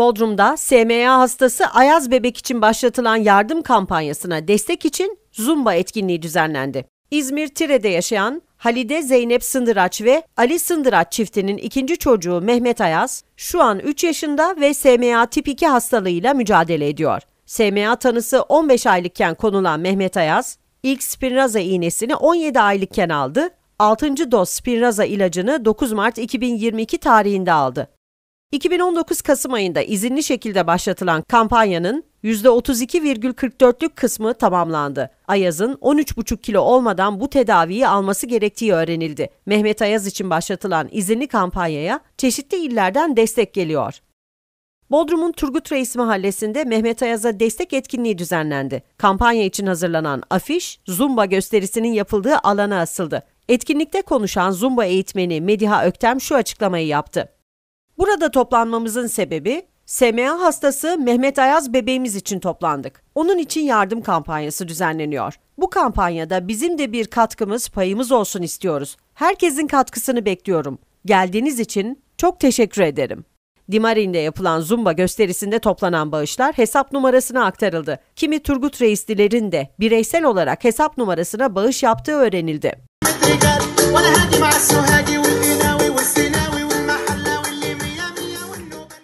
Bodrum'da SMA hastası Ayaz Bebek için başlatılan yardım kampanyasına destek için Zumba etkinliği düzenlendi. İzmir Tire'de yaşayan Halide Zeynep Sındıraç ve Ali Sındıraç çiftinin ikinci çocuğu Mehmet Ayaz şu an 3 yaşında ve SMA tip 2 hastalığıyla mücadele ediyor. SMA tanısı 15 aylıkken konulan Mehmet Ayaz ilk Spinraza iğnesini 17 aylıkken aldı. 6. doz Spinraza ilacını 9 Mart 2022 tarihinde aldı. 2019 Kasım ayında izinli şekilde başlatılan kampanyanın %32,44'lük kısmı tamamlandı. Ayaz'ın 13,5 kilo olmadan bu tedaviyi alması gerektiği öğrenildi. Mehmet Ayaz için başlatılan izinli kampanyaya çeşitli illerden destek geliyor. Bodrum'un Turgut Reis Mahallesi'nde Mehmet Ayaz'a destek etkinliği düzenlendi. Kampanya için hazırlanan afiş, Zumba gösterisinin yapıldığı alana asıldı. Etkinlikte konuşan Zumba eğitmeni Mediha Öktem şu açıklamayı yaptı. Burada toplanmamızın sebebi SMA hastası Mehmet Ayaz bebeğimiz için toplandık. Onun için yardım kampanyası düzenleniyor. Bu kampanyada bizim de bir katkımız, payımız olsun istiyoruz. Herkesin katkısını bekliyorum. Geldiğiniz için çok teşekkür ederim. Dimarin'de yapılan Zumba gösterisinde toplanan bağışlar hesap numarasına aktarıldı. Kimi Turgut Reis de bireysel olarak hesap numarasına bağış yaptığı öğrenildi.